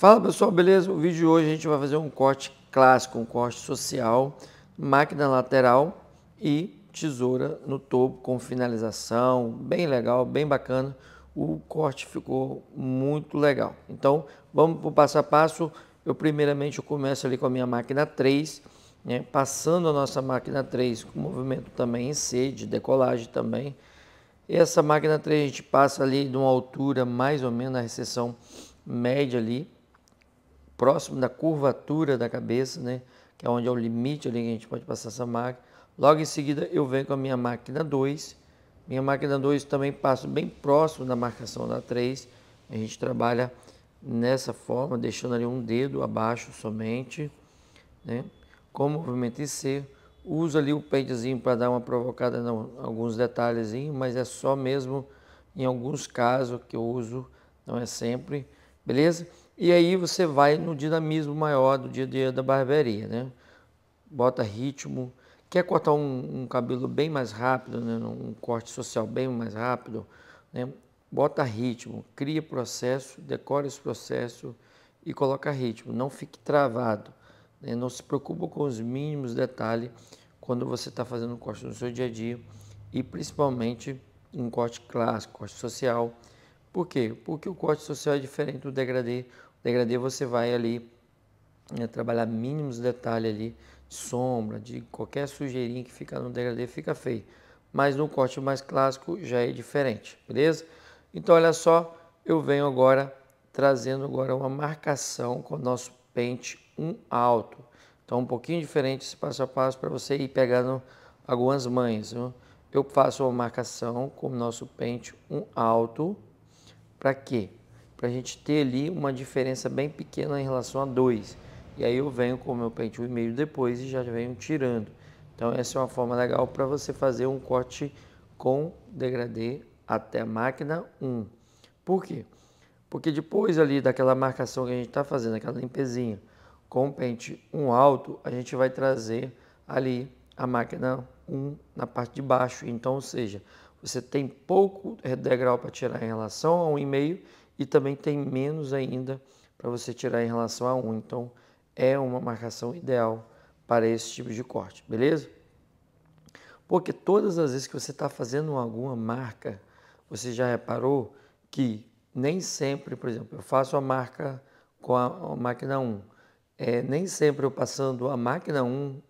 Fala pessoal, beleza? O vídeo de hoje a gente vai fazer um corte clássico, um corte social, máquina lateral e tesoura no topo com finalização, bem legal, bem bacana. O corte ficou muito legal. Então vamos para o passo a passo. Eu primeiramente eu começo ali com a minha máquina 3, né? passando a nossa máquina 3 com movimento também em C, de decolagem também. Essa máquina 3 a gente passa ali de uma altura mais ou menos na recessão média ali, próximo da curvatura da cabeça, né? que é onde é o limite ali que a gente pode passar essa máquina. Logo em seguida eu venho com a minha máquina 2. Minha máquina 2 também passo bem próximo da marcação da 3. A gente trabalha nessa forma, deixando ali um dedo abaixo somente. Né? Com o movimento em C, uso ali o pentezinho para dar uma provocada em alguns detalhezinhos, mas é só mesmo em alguns casos que eu uso, não é sempre, beleza? E aí você vai no dinamismo maior do dia a dia da barbearia, né? Bota ritmo. Quer cortar um, um cabelo bem mais rápido, né? um corte social bem mais rápido, né? bota ritmo, cria processo, decora esse processo e coloca ritmo. Não fique travado. Né? Não se preocupa com os mínimos detalhes quando você está fazendo um corte no seu dia a dia e principalmente um corte clássico, corte social. Por quê? Porque o corte social é diferente do degradê Degradê você vai ali né, trabalhar mínimos detalhes ali de sombra, de qualquer sujeirinha que fica no degradê fica feio. Mas no corte mais clássico já é diferente, beleza? Então olha só, eu venho agora trazendo agora uma marcação com o nosso pente 1 um alto. Então um pouquinho diferente esse passo a passo para você ir pegando algumas manhas. Viu? Eu faço uma marcação com o nosso pente 1 um alto, para quê? para a gente ter ali uma diferença bem pequena em relação a dois E aí eu venho com o meu pente e meio depois e já venho tirando. Então essa é uma forma legal para você fazer um corte com degradê até a máquina 1. Por quê? Porque depois ali daquela marcação que a gente está fazendo, aquela limpezinha, com o pente 1 alto, a gente vai trazer ali a máquina 1 na parte de baixo. Então, ou seja, você tem pouco eh, degrau para tirar em relação a 1,5 e também tem menos ainda para você tirar em relação a 1. Então, é uma marcação ideal para esse tipo de corte, beleza? Porque todas as vezes que você está fazendo alguma marca, você já reparou que nem sempre, por exemplo, eu faço a marca com a, a máquina 1. É, nem sempre eu passando a máquina 1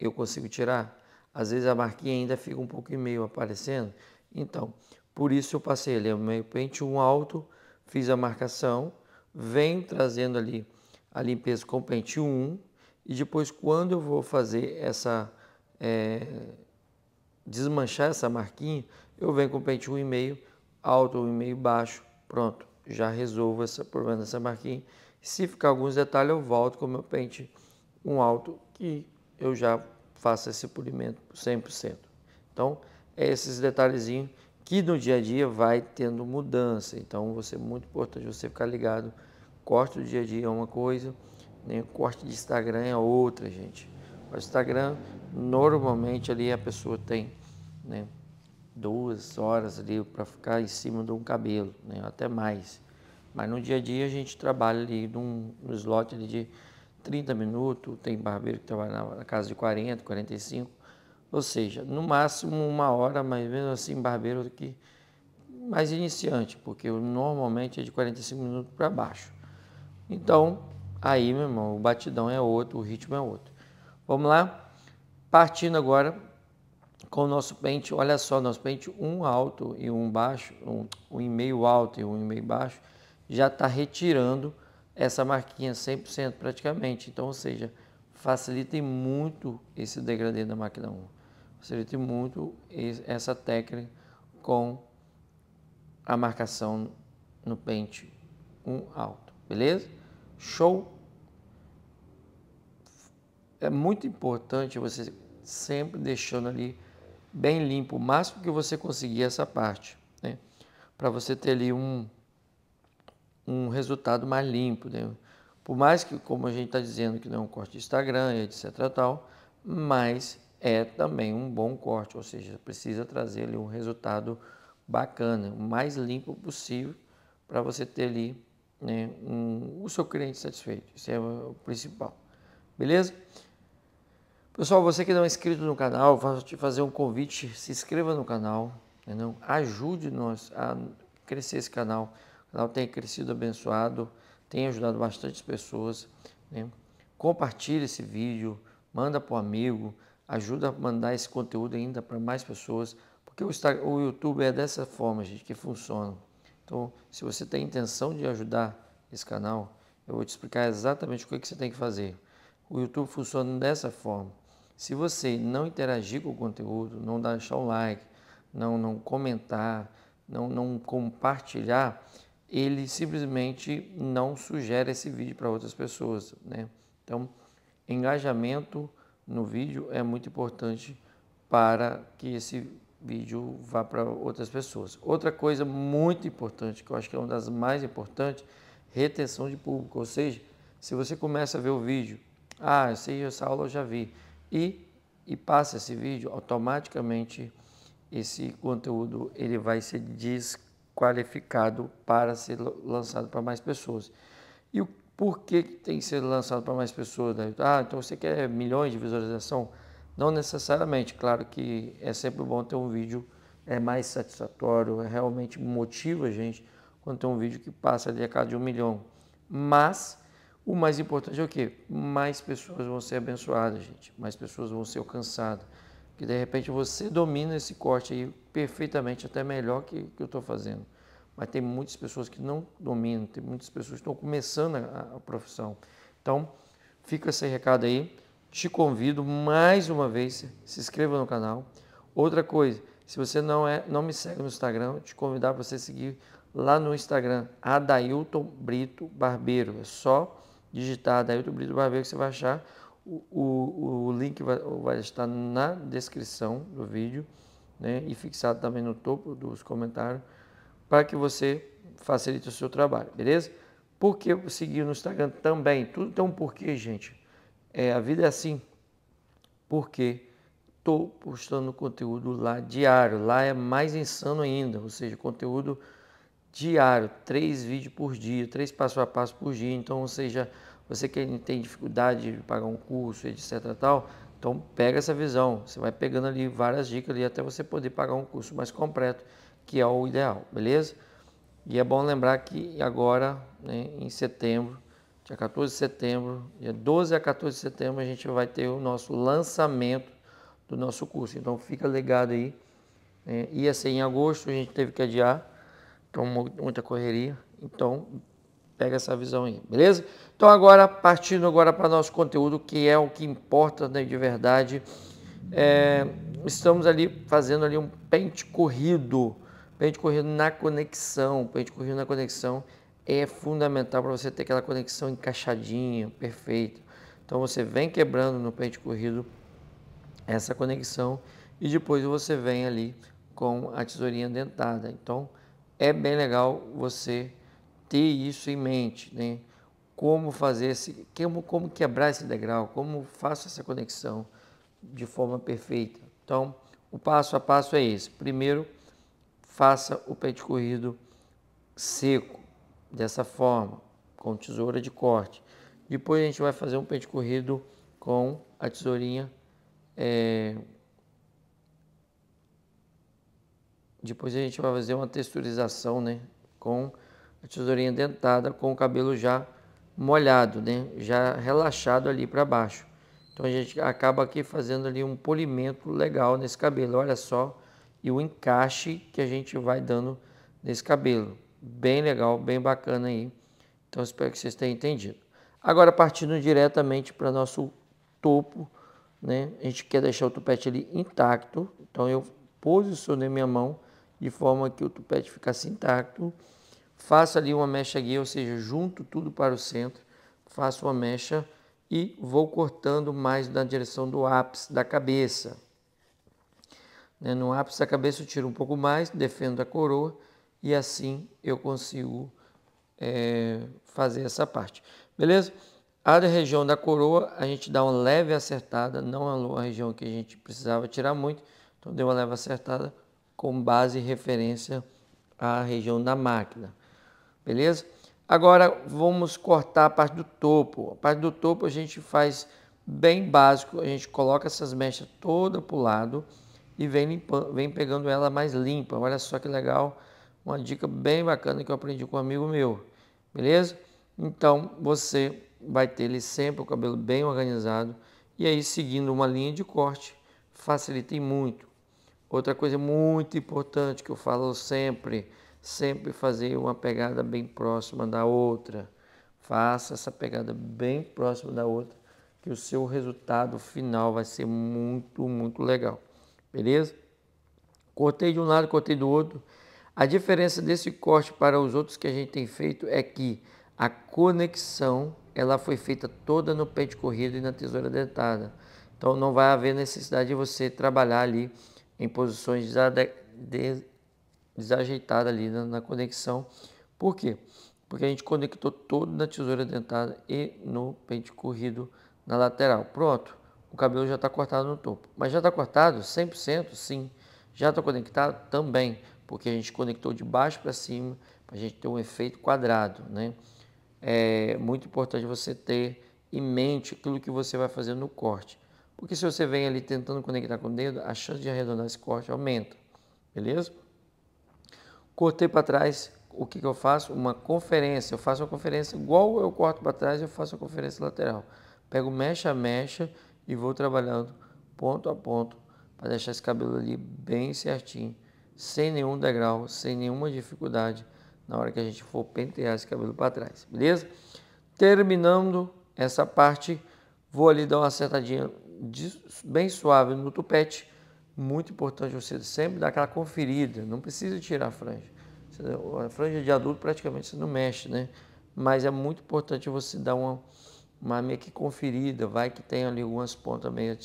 eu consigo tirar. Às vezes a marquinha ainda fica um pouco e meio aparecendo. Então, por isso eu passei ele meio pente um alto, fiz a marcação, venho trazendo ali a limpeza com pente 1 e depois quando eu vou fazer essa, é, desmanchar essa marquinha, eu venho com o pente 1,5, alto, 1,5, baixo, pronto, já resolvo esse problema dessa marquinha. Se ficar alguns detalhes, eu volto com o meu pente um alto, que eu já faço esse polimento 100%. Então, é esses detalhezinhos que no dia a dia vai tendo mudança. Então, você é muito importante você ficar ligado. Corte do dia a dia é uma coisa, né? corte de Instagram é outra, gente. O Instagram, normalmente, ali a pessoa tem né, duas horas ali para ficar em cima de um cabelo, né, até mais. Mas no dia a dia a gente trabalha ali num, num slot ali de 30 minutos, tem barbeiro que trabalha na, na casa de 40, 45 ou seja, no máximo uma hora, mas mesmo assim, barbeiro que mais iniciante, porque normalmente é de 45 minutos para baixo. Então, aí, meu irmão, o batidão é outro, o ritmo é outro. Vamos lá? Partindo agora com o nosso pente, olha só, nosso pente um alto e um baixo, um, um e meio alto e um e meio baixo, já está retirando essa marquinha 100% praticamente. Então, ou seja, facilita muito esse degradê da máquina 1. Facilite muito essa técnica com a marcação no pente um alto, beleza? Show! É muito importante você sempre deixando ali bem limpo, o máximo que você conseguir essa parte, né? Para você ter ali um, um resultado mais limpo, né? Por mais que, como a gente está dizendo, que não é um corte de Instagram, etc. tal, mas é também um bom corte, ou seja, precisa trazer ali um resultado bacana, o mais limpo possível, para você ter ali né, um, o seu cliente satisfeito. Isso é o principal. Beleza? Pessoal, você que não é inscrito no canal, vou te fazer um convite, se inscreva no canal, né, não? ajude nós a crescer esse canal. O canal tem crescido abençoado, tem ajudado bastante pessoas. Né? Compartilhe esse vídeo, manda para o amigo, ajuda a mandar esse conteúdo ainda para mais pessoas, porque o, o YouTube é dessa forma, gente, que funciona. Então, se você tem intenção de ajudar esse canal, eu vou te explicar exatamente o que, é que você tem que fazer. O YouTube funciona dessa forma. Se você não interagir com o conteúdo, não deixar um like, não, não comentar, não, não compartilhar, ele simplesmente não sugere esse vídeo para outras pessoas. Né? Então, engajamento no vídeo é muito importante para que esse vídeo vá para outras pessoas. Outra coisa muito importante, que eu acho que é uma das mais importantes, retenção de público. Ou seja, se você começa a ver o vídeo, ah, eu sei, essa aula eu já vi, e, e passa esse vídeo, automaticamente esse conteúdo ele vai ser desqualificado para ser lançado para mais pessoas. E o por que tem que ser lançado para mais pessoas? Né? Ah, então você quer milhões de visualização? Não necessariamente. Claro que é sempre bom ter um vídeo é mais satisfatório, é realmente motiva a gente quando tem um vídeo que passa ali a cada de um milhão. Mas o mais importante é o quê? Mais pessoas vão ser abençoadas, gente. Mais pessoas vão ser alcançadas. Que de repente você domina esse corte aí perfeitamente, até melhor que, que eu estou fazendo mas tem muitas pessoas que não dominam, tem muitas pessoas que estão começando a, a profissão. Então, fica esse recado aí. Te convido mais uma vez, se inscreva no canal. Outra coisa, se você não é, não me segue no Instagram, te convidar para você seguir lá no Instagram, Adailton Brito Barbeiro. É só digitar Adailton Brito Barbeiro que você vai achar. O, o, o link vai, vai, estar na descrição do vídeo né? e fixado também no topo dos comentários para que você facilite o seu trabalho, beleza? Por que seguir no Instagram também? Tudo tem um porquê, gente. É, a vida é assim. Porque estou postando conteúdo lá diário. Lá é mais insano ainda, ou seja, conteúdo diário, três vídeos por dia, três passo a passo por dia. Então, ou seja, você que tem dificuldade de pagar um curso, etc. tal, então pega essa visão. Você vai pegando ali várias dicas ali até você poder pagar um curso mais completo que é o ideal, beleza? E é bom lembrar que agora, né, em setembro, dia 14 de setembro, dia 12 a 14 de setembro, a gente vai ter o nosso lançamento do nosso curso. Então fica ligado aí. Né? ia ser em agosto, a gente teve que adiar, então muita correria. Então pega essa visão aí, beleza? Então agora, partindo agora para nosso conteúdo, que é o que importa né, de verdade, é, estamos ali fazendo ali um pente corrido Pente corrido na conexão. Pente corrido na conexão é fundamental para você ter aquela conexão encaixadinha, perfeita. Então você vem quebrando no pente corrido essa conexão e depois você vem ali com a tesourinha dentada. Então é bem legal você ter isso em mente, né? Como fazer esse, como, como quebrar esse degrau, como faço essa conexão de forma perfeita. Então o passo a passo é esse. Primeiro faça o pente corrido seco, dessa forma, com tesoura de corte. Depois a gente vai fazer um pente corrido com a tesourinha. É... Depois a gente vai fazer uma texturização, né? Com a tesourinha dentada, com o cabelo já molhado, né? Já relaxado ali para baixo. Então a gente acaba aqui fazendo ali um polimento legal nesse cabelo. Olha só e o encaixe que a gente vai dando nesse cabelo. Bem legal, bem bacana aí. Então espero que vocês tenham entendido. Agora partindo diretamente para nosso topo, né? A gente quer deixar o tupete ali intacto, então eu posicionei minha mão de forma que o tupete ficasse intacto. Faço ali uma mecha guia, ou seja, junto tudo para o centro, faço uma mecha e vou cortando mais na direção do ápice da cabeça. Né? No ápice da cabeça eu tiro um pouco mais, defendo a coroa e assim eu consigo é, fazer essa parte. Beleza? A região da coroa a gente dá uma leve acertada, não a região que a gente precisava tirar muito, então deu uma leve acertada com base e referência à região da máquina. Beleza? Agora vamos cortar a parte do topo. A parte do topo a gente faz bem básico, a gente coloca essas mechas toda para o lado e vem, limpando, vem pegando ela mais limpa. Olha só que legal, uma dica bem bacana que eu aprendi com um amigo meu, beleza? Então você vai ter ele sempre o cabelo bem organizado e aí seguindo uma linha de corte facilita muito. Outra coisa muito importante que eu falo sempre, sempre fazer uma pegada bem próxima da outra. Faça essa pegada bem próxima da outra, que o seu resultado final vai ser muito, muito legal beleza? Cortei de um lado, cortei do outro. A diferença desse corte para os outros que a gente tem feito é que a conexão ela foi feita toda no pente corrido e na tesoura dentada. Então não vai haver necessidade de você trabalhar ali em posições desajeitadas ali na, na conexão. Por quê? Porque a gente conectou todo na tesoura dentada e no pente corrido na lateral. Pronto o cabelo já está cortado no topo. Mas já está cortado 100%? Sim. Já está conectado? Também, porque a gente conectou de baixo para cima para a gente ter um efeito quadrado. Né? É muito importante você ter em mente aquilo que você vai fazer no corte. Porque se você vem ali tentando conectar com o dedo, a chance de arredondar esse corte aumenta. Beleza? Cortei para trás, o que, que eu faço? Uma conferência. Eu faço uma conferência igual eu corto para trás, eu faço a conferência lateral. Pego mecha a mecha e vou trabalhando ponto a ponto para deixar esse cabelo ali bem certinho, sem nenhum degrau, sem nenhuma dificuldade na hora que a gente for pentear esse cabelo para trás, beleza? Terminando essa parte, vou ali dar uma acertadinha bem suave no tupete. Muito importante você sempre dar aquela conferida, não precisa tirar a franja. A franja de adulto praticamente você não mexe, né? Mas é muito importante você dar uma uma meio que conferida, vai que tem ali algumas pontas meio,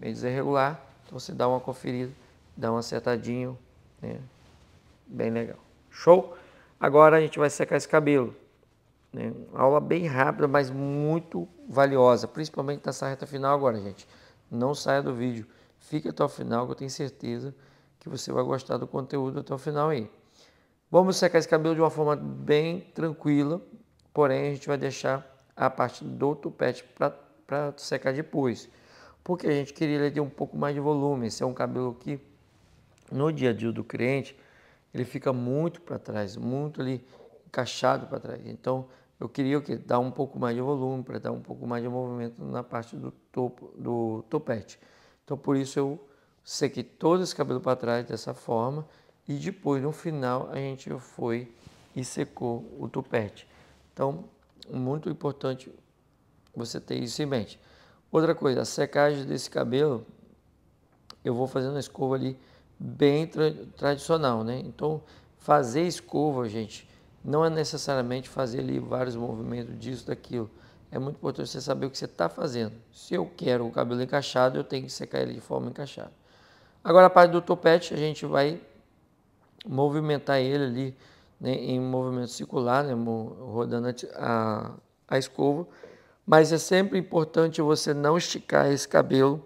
meio irregular, então você dá uma conferida, dá um acertadinho, né? bem legal. Show? Agora a gente vai secar esse cabelo. Né? Aula bem rápida, mas muito valiosa, principalmente nessa reta final agora, gente. Não saia do vídeo, fique até o final, que eu tenho certeza que você vai gostar do conteúdo até o final aí. Vamos secar esse cabelo de uma forma bem tranquila, porém a gente vai deixar a parte do tupete para secar depois. Porque a gente queria ele ter um pouco mais de volume. Esse é um cabelo que, no dia a dia do cliente, ele fica muito para trás, muito ali encaixado para trás. Então, eu queria o quê? Dar um pouco mais de volume, para dar um pouco mais de movimento na parte do topo do topete. Então, por isso eu sequei todo esse cabelo para trás dessa forma e depois no final a gente foi e secou o topete. Então, muito importante você ter isso em mente. Outra coisa, a secagem desse cabelo, eu vou fazendo uma escova ali bem tra tradicional, né? Então, fazer escova, gente, não é necessariamente fazer ali vários movimentos disso, daquilo. É muito importante você saber o que você está fazendo. Se eu quero o cabelo encaixado, eu tenho que secar ele de forma encaixada. Agora, a parte do topete, a gente vai movimentar ele ali né, em movimento circular, né, rodando a, a escova, mas é sempre importante você não esticar esse cabelo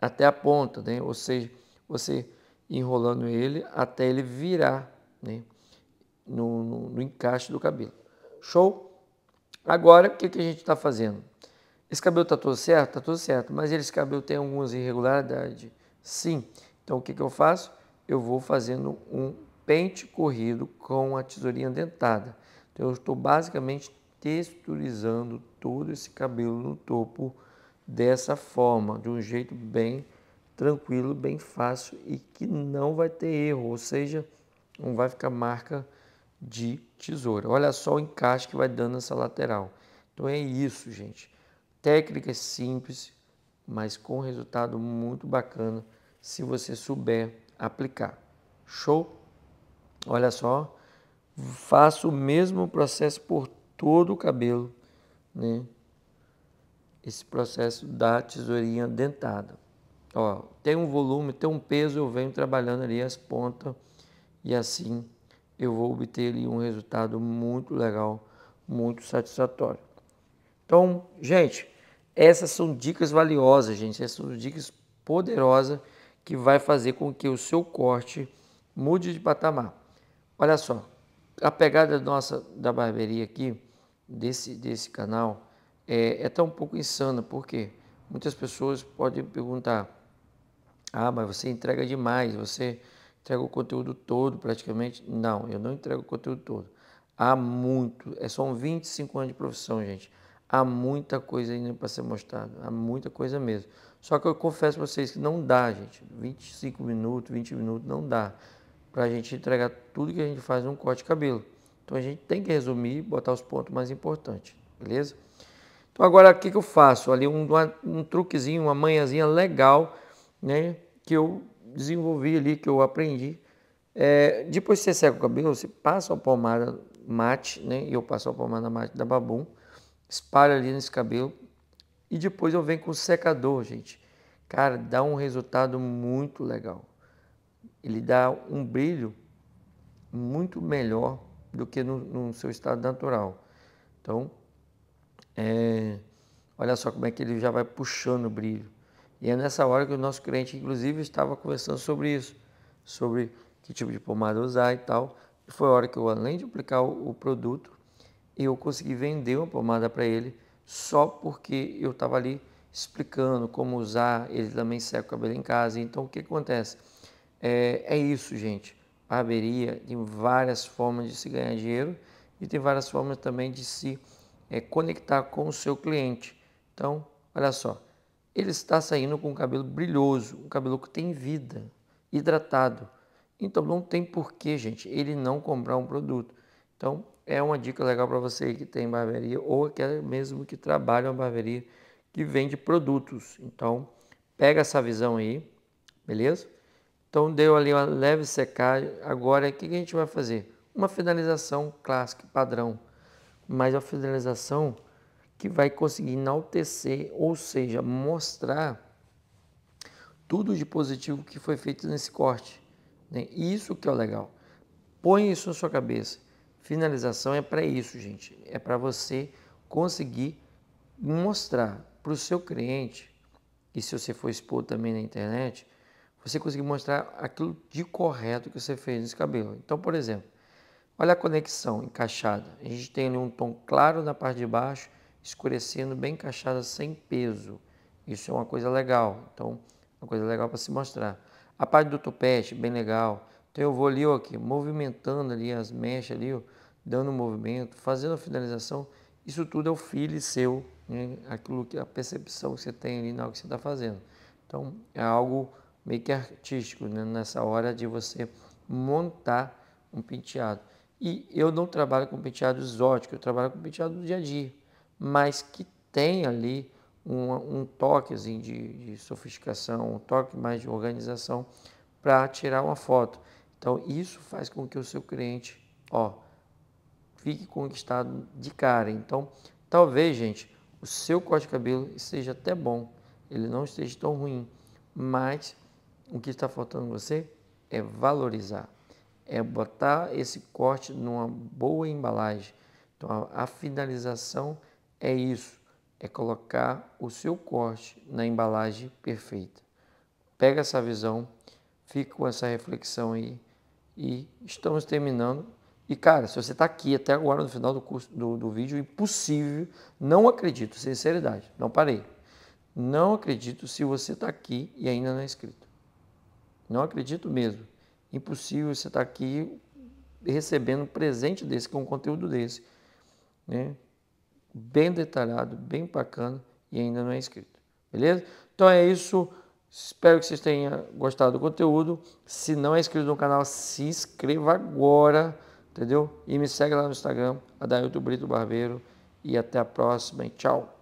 até a ponta, né? ou seja, você enrolando ele até ele virar né? no, no, no encaixe do cabelo. Show? Agora, o que, que a gente está fazendo? Esse cabelo está todo certo? Está tudo certo, mas esse cabelo tem algumas irregularidades? Sim. Então, o que, que eu faço? Eu vou fazendo um pente corrido com a tesourinha dentada. Então eu estou basicamente texturizando todo esse cabelo no topo dessa forma, de um jeito bem tranquilo, bem fácil e que não vai ter erro, ou seja, não vai ficar marca de tesoura. Olha só o encaixe que vai dando nessa lateral. Então é isso, gente. Técnica é simples, mas com resultado muito bacana se você souber aplicar. Show? Olha só, faço o mesmo processo por todo o cabelo, né? Esse processo da tesourinha dentada. Ó, tem um volume, tem um peso, eu venho trabalhando ali as pontas e assim eu vou obter ali um resultado muito legal, muito satisfatório. Então, gente, essas são dicas valiosas, gente, essas são dicas poderosas que vai fazer com que o seu corte mude de patamar. Olha só, a pegada nossa da barbearia aqui, desse, desse canal, é, é até um pouco insana, porque muitas pessoas podem perguntar, ah, mas você entrega demais, você entrega o conteúdo todo praticamente. Não, eu não entrego o conteúdo todo. Há muito, é, só 25 anos de profissão, gente. Há muita coisa ainda para ser mostrada, há muita coisa mesmo. Só que eu confesso para vocês que não dá, gente. 25 minutos, 20 minutos, não dá para a gente entregar tudo que a gente faz num corte de cabelo. Então a gente tem que resumir, botar os pontos mais importantes, beleza? Então agora o que, que eu faço? Ali um, um truquezinho, uma manhãzinha legal, né? Que eu desenvolvi ali, que eu aprendi. É, depois que você seca o cabelo, você passa a pomada mate, né? E eu passo a pomada mate da Babum, espalha ali nesse cabelo e depois eu venho com o secador, gente. Cara, dá um resultado muito legal ele dá um brilho muito melhor do que no, no seu estado natural. Então, é, olha só como é que ele já vai puxando o brilho. E é nessa hora que o nosso cliente, inclusive, estava conversando sobre isso, sobre que tipo de pomada usar e tal. E foi a hora que eu, além de aplicar o, o produto, eu consegui vender uma pomada para ele só porque eu estava ali explicando como usar. Ele também seca o cabelo em casa. Então, o que acontece? É, é isso, gente. Barbearia tem várias formas de se ganhar dinheiro e tem várias formas também de se é, conectar com o seu cliente. Então, olha só, ele está saindo com um cabelo brilhoso, um cabelo que tem vida, hidratado. Então não tem porquê, gente, ele não comprar um produto. Então é uma dica legal para você que tem barbearia ou aquele mesmo que trabalha uma barbearia que vende produtos. Então pega essa visão aí, beleza? Então deu ali uma leve secagem. Agora, o que a gente vai fazer? Uma finalização clássica, padrão, mas é uma finalização que vai conseguir enaltecer, ou seja, mostrar tudo de positivo que foi feito nesse corte. Né? Isso que é o legal. Põe isso na sua cabeça. Finalização é para isso, gente. É para você conseguir mostrar para o seu cliente, e se você for expor também na internet, você conseguir mostrar aquilo de correto que você fez nesse cabelo. Então, por exemplo, olha a conexão encaixada. A gente tem ali um tom claro na parte de baixo, escurecendo bem encaixada, sem peso. Isso é uma coisa legal. Então, uma coisa legal para se mostrar. A parte do topete, bem legal. Então eu vou ali, ó, aqui, movimentando ali as mechas ali, ó, dando um movimento, fazendo a finalização. Isso tudo é o feeling seu, né? aquilo que a percepção que você tem ali na hora que você está fazendo. Então é algo meio que artístico né? nessa hora de você montar um penteado. E eu não trabalho com penteado exótico, eu trabalho com penteado do dia a dia, mas que tem ali um, um toque assim, de, de sofisticação, um toque mais de organização para tirar uma foto. Então isso faz com que o seu cliente, ó, fique conquistado de cara. Então, talvez, gente, o seu corte de cabelo seja até bom, ele não esteja tão ruim, mas o que está faltando em você é valorizar, é botar esse corte numa boa embalagem. Então, a, a finalização é isso, é colocar o seu corte na embalagem perfeita. Pega essa visão, fica com essa reflexão aí e estamos terminando. E cara, se você está aqui até agora no final do curso do, do vídeo, impossível, não acredito, sinceridade, não parei. Não acredito se você está aqui e ainda não é inscrito. Não acredito mesmo. Impossível você estar tá aqui recebendo um presente desse, com um conteúdo desse. Né? Bem detalhado, bem bacana e ainda não é inscrito. Beleza? Então é isso. Espero que vocês tenham gostado do conteúdo. Se não é inscrito no canal, se inscreva agora, entendeu? E me segue lá no Instagram, Adailto Brito Barbeiro. E até a próxima. E tchau!